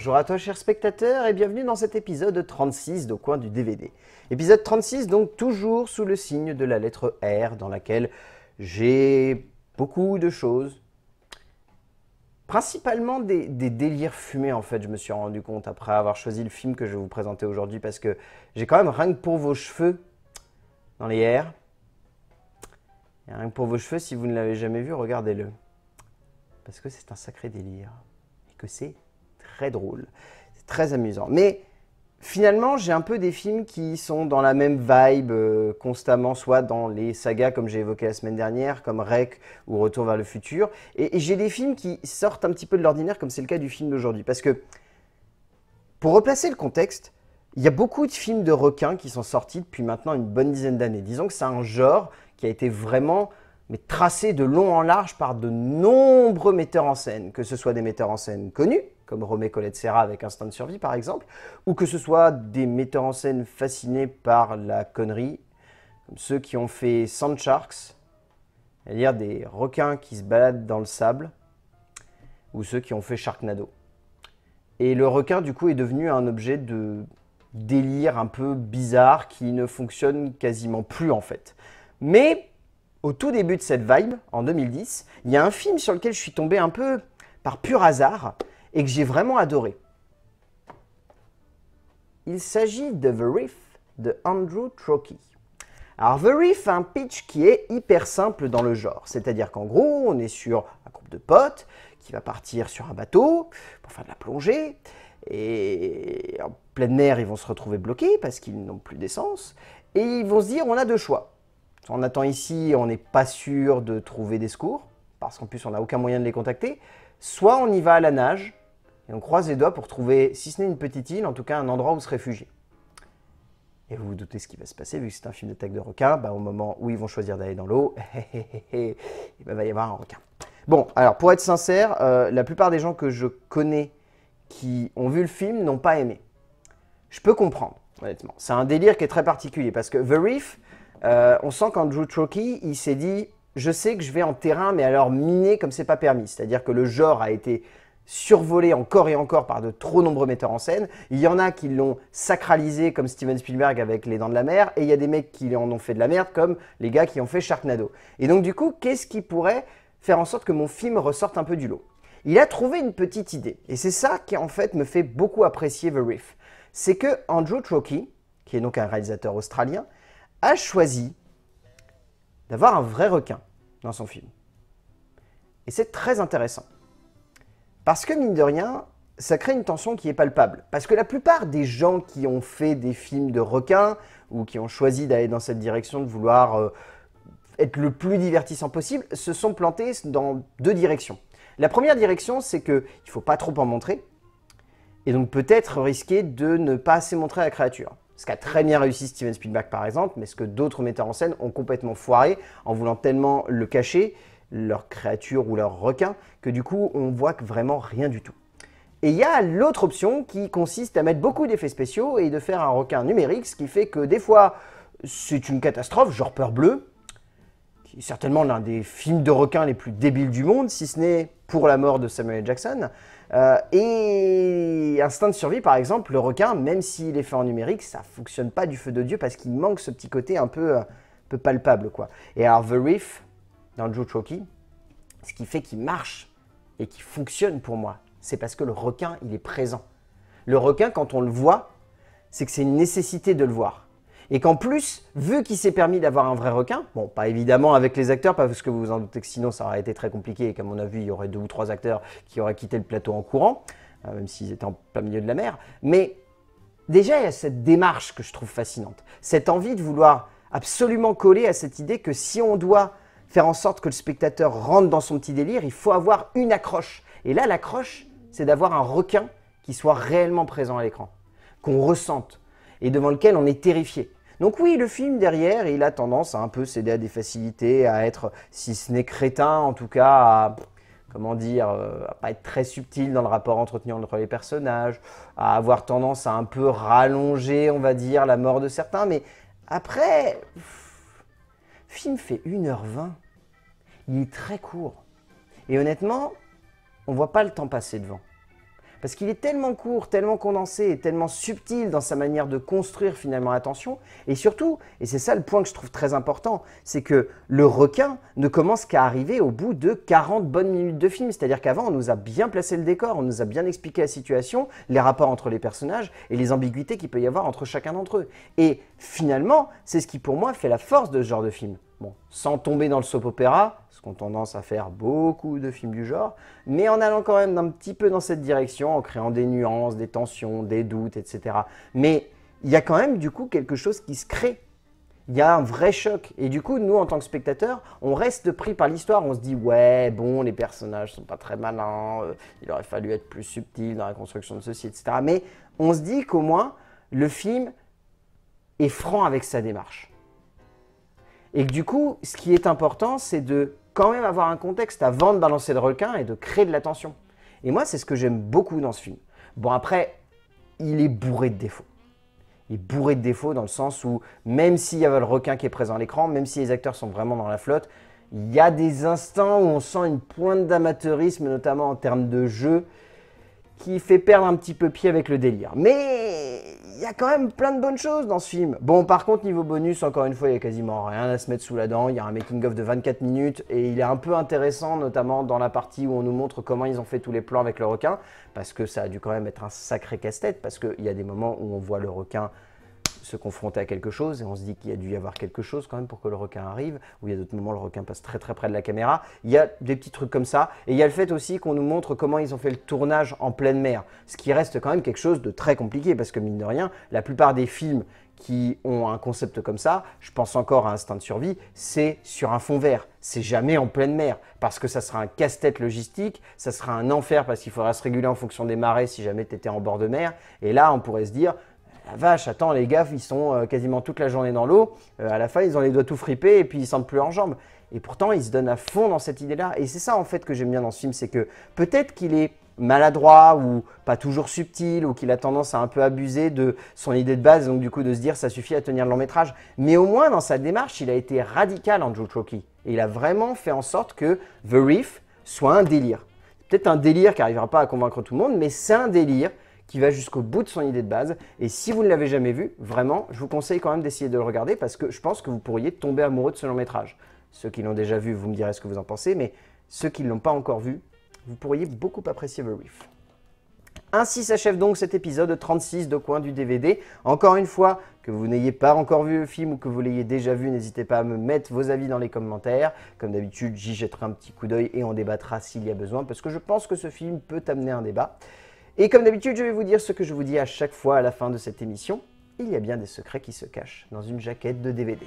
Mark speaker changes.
Speaker 1: Bonjour à toi cher spectateurs et bienvenue dans cet épisode 36 d'Au coin du DVD. Épisode 36 donc toujours sous le signe de la lettre R dans laquelle j'ai beaucoup de choses. Principalement des, délires fumés en fait, je me suis rendu compte après avoir choisi le film que je vais vous présenter aujourd'hui parce que j'ai quand même rien que pour vos cheveux dans les R. rien que pour vos cheveux, si vous ne l'avez jamais vu, regardez-le. Parce que c'est un sacré délire. Et que c'est très drôle. très amusant. Mais finalement, j'ai un peu des films qui sont dans la même vibe euh, constamment, soit dans les sagas comme j'ai évoqué la semaine dernière, comme Rec ou Retour vers le futur. Et, j'ai des films qui sortent un petit peu de l'ordinaire, comme c'est le cas du film d'aujourd'hui. Parce que, pour replacer le contexte, il y a beaucoup de films de requins qui sont sortis depuis maintenant une bonne dizaine d'années. Disons que c'est un genre qui a été vraiment mais tracé de long en large par de nombreux metteurs en scène, que ce soit des metteurs en scène connus, comme Romé Colette Serra avec Instinct de survie par exemple, ou que ce soit des metteurs en scène fascinés par la connerie, comme ceux qui ont fait Sand Sharks, c'est-à-dire des requins qui se baladent dans le sable, ou ceux qui ont fait Sharknado. Et le requin du coup est devenu un objet de délire un peu bizarre qui ne fonctionne quasiment plus en fait. Mais au tout début de cette vibe, en 2010, il y a un film sur lequel je suis tombé un peu par pur hasard, et que j'ai vraiment adoré. Il s'agit de The Reef de Andrew Trokey. Alors The Reef a un pitch qui est hyper simple dans le genre, c'est-à-dire qu'en gros on est sur un groupe de potes qui va partir sur un bateau pour faire de la plongée, et en plein air ils vont se retrouver bloqués parce qu'ils n'ont plus d'essence, et ils vont se dire on a deux choix. On attend ici, on n'est pas sûr de trouver des secours, parce qu'en plus on n'a aucun moyen de les contacter, soit on y va à la nage, et on croise les doigts pour trouver, si ce n'est une petite île, en tout cas un endroit où se réfugier. Et vous vous doutez ce qui va se passer, vu que c'est un film d'attaque de requins. bah, au moment où ils vont choisir d'aller dans l'eau, il eh, eh, eh, bah, va y avoir un requin. Bon, alors pour être sincère, euh, la plupart des gens que je connais qui ont vu le film n'ont pas aimé. Je peux comprendre, honnêtement. C'est un délire qui est très particulier, parce que The Reef, euh, on sent qu'Andrew Trokey, il s'est dit, je sais que je vais en terrain, mais alors miner comme c'est pas permis. C'est-à-dire que le genre a été survolé encore et encore par de trop nombreux metteurs en scène. Il y en a qui l'ont sacralisé comme Steven Spielberg avec Les Dents de la Mer, et il y a des mecs qui en ont fait de la merde comme les gars qui ont fait Sharknado. Et donc du coup, qu'est-ce qui pourrait faire en sorte que mon film ressorte un peu du lot Il a trouvé une petite idée, et c'est ça qui en fait me fait beaucoup apprécier The Reef. C'est que Andrew Trokey, qui est donc un réalisateur australien, a choisi d'avoir un vrai requin dans son film. Et c'est très intéressant. Parce que mine de rien, ça crée une tension qui est palpable. Parce que la plupart des gens qui ont fait des films de requins, ou qui ont choisi d'aller dans cette direction, de vouloir euh, être le plus divertissant possible, se sont plantés dans deux directions. La première direction, c'est qu'il ne faut pas trop en montrer, et donc peut-être risquer de ne pas assez montrer à la créature. Ce qu'a très bien réussi Steven Spielberg par exemple, mais ce que d'autres metteurs en scène ont complètement foiré en voulant tellement le cacher leur créature ou leur requin, que du coup on voit que vraiment rien du tout. Et il y a l'autre option qui consiste à mettre beaucoup d'effets spéciaux et de faire un requin numérique, ce qui fait que des fois c'est une catastrophe, genre Peur Bleue, qui est certainement l'un des films de requins les plus débiles du monde, si ce n'est pour la mort de Samuel Jackson. Euh, et Instinct de survie, par exemple, le requin, même s'il est fait en numérique, ça fonctionne pas du feu de Dieu parce qu'il manque ce petit côté un peu, euh, peu palpable. quoi. Et alors The Reef, un Choki, ce qui fait qu'il marche et qu'il fonctionne pour moi, c'est parce que le requin, il est présent. Le requin, quand on le voit, c'est que c'est une nécessité de le voir. Et qu'en plus, vu qu'il s'est permis d'avoir un vrai requin, bon, pas évidemment avec les acteurs, parce que vous vous en doutez que sinon ça aurait été très compliqué et on a vu, il y aurait deux ou trois acteurs qui auraient quitté le plateau en courant, euh, même s'ils étaient en plein milieu de la mer. Mais déjà, il y a cette démarche que je trouve fascinante, cette envie de vouloir absolument coller à cette idée que si on doit faire en sorte que le spectateur rentre dans son petit délire, il faut avoir une accroche. Et là, l'accroche, c'est d'avoir un requin qui soit réellement présent à l'écran, qu'on ressente et devant lequel on est terrifié. Donc oui, le film derrière, il a tendance à un peu céder à des facilités, à être, si ce n'est crétin, en tout cas, à, comment dire, euh, à pas être très subtil dans le rapport entretenu entre les personnages, à avoir tendance à un peu rallonger, on va dire, la mort de certains. Mais après, le film fait 1h20. Il est très court. Et honnêtement, on ne voit pas le temps passer devant. Parce qu'il est tellement court, tellement condensé et tellement subtil dans sa manière de construire finalement l'attention. Et surtout, et c'est ça le point que je trouve très important, c'est que le requin ne commence qu'à arriver au bout de 40 bonnes minutes de film. C'est-à-dire qu'avant, on nous a bien placé le décor, on nous a bien expliqué la situation, les rapports entre les personnages et les ambiguïtés qu'il peut y avoir entre chacun d'entre eux. Et finalement, c'est ce qui pour moi fait la force de ce genre de film sans tomber dans le soap-opéra, ce qu'on tendance à faire beaucoup de films du genre, mais en allant quand même un petit peu dans cette direction, en créant des nuances, des tensions, des doutes, etc. Mais il y a quand même du coup quelque chose qui se crée. Il y a un vrai choc. Et du coup, nous, en tant que spectateurs, on reste pris par l'histoire. On se dit, ouais, bon, les personnages sont pas très malins, euh, il aurait fallu être plus subtil dans la construction de ceci, etc. Mais on se dit qu'au moins, le film est franc avec sa démarche. Et que du coup, ce qui est important, c'est de quand même avoir un contexte avant de balancer le requin et de créer de l'attention. Et moi, c'est ce que j'aime beaucoup dans ce film. Bon, après, il est bourré de défauts. Il est bourré de défauts dans le sens où, même s'il y a le requin qui est présent à l'écran, même si les acteurs sont vraiment dans la flotte, il y a des instants où on sent une pointe d'amateurisme, notamment en termes de jeu, qui fait perdre un petit peu pied avec le délire. Mais il y a quand même plein de bonnes choses dans ce film. Bon, par contre, niveau bonus, encore une fois, il n'y a quasiment rien à se mettre sous la dent. Il y a un making-of de 24 minutes et il est un peu intéressant, notamment dans la partie où on nous montre comment ils ont fait tous les plans avec le requin, parce que ça a dû quand même être un sacré casse-tête, parce qu'il y a des moments où on voit le requin se confronter à quelque chose et on se dit qu'il y a dû y avoir quelque chose quand même pour que le requin arrive, ou il y a d'autres moments le requin passe très très près de la caméra. Il y a des petits trucs comme ça et il y a le fait aussi qu'on nous montre comment ils ont fait le tournage en pleine mer, ce qui reste quand même quelque chose de très compliqué parce que mine de rien, la plupart des films qui ont un concept comme ça, je pense encore à Instinct de survie, c'est sur un fond vert. C'est jamais en pleine mer, parce que ça sera un casse-tête logistique, ça sera un enfer, parce qu'il faudra se réguler en fonction des marées si jamais tu étais en bord de mer. Et là, on pourrait se dire, vache, attends, les gars, ils sont euh, quasiment toute la journée dans l'eau. Euh, à la fin, ils ont les doigts tout fripés et puis ils sentent plus leurs jambes. Et pourtant, ils se donnent à fond dans cette idée-là. Et c'est ça, en fait, que j'aime bien dans ce film, c'est que peut-être qu'il est maladroit ou pas toujours subtil ou qu'il a tendance à un peu abuser de son idée de base, donc du coup de se dire ça suffit à tenir le long métrage. Mais au moins dans sa démarche, il a été radical, Andrew Trocky. Et il a vraiment fait en sorte que The Reef soit un délire. Peut-être un délire qui n'arrivera pas à convaincre tout le monde, mais c'est un délire qui va jusqu'au bout de son idée de base. Et si vous ne l'avez jamais vu, vraiment, je vous conseille quand même d'essayer de le regarder parce que je pense que vous pourriez tomber amoureux de ce long métrage. Ceux qui l'ont déjà vu, vous me direz ce que vous en pensez, mais ceux qui ne l'ont pas encore vu, vous pourriez beaucoup apprécier The Reef. Ainsi s'achève donc cet épisode 36 de Coin du DVD. Encore une fois, que vous n'ayez pas encore vu le film ou que vous l'ayez déjà vu, n'hésitez pas à me mettre vos avis dans les commentaires. Comme d'habitude, j'y jetterai un petit coup d'œil et on débattra s'il y a besoin, parce que je pense que ce film peut amener un débat. Et comme d'habitude, je vais vous dire ce que je vous dis à chaque fois à la fin de cette émission. Il y a bien des secrets qui se cachent dans une jaquette de DVD.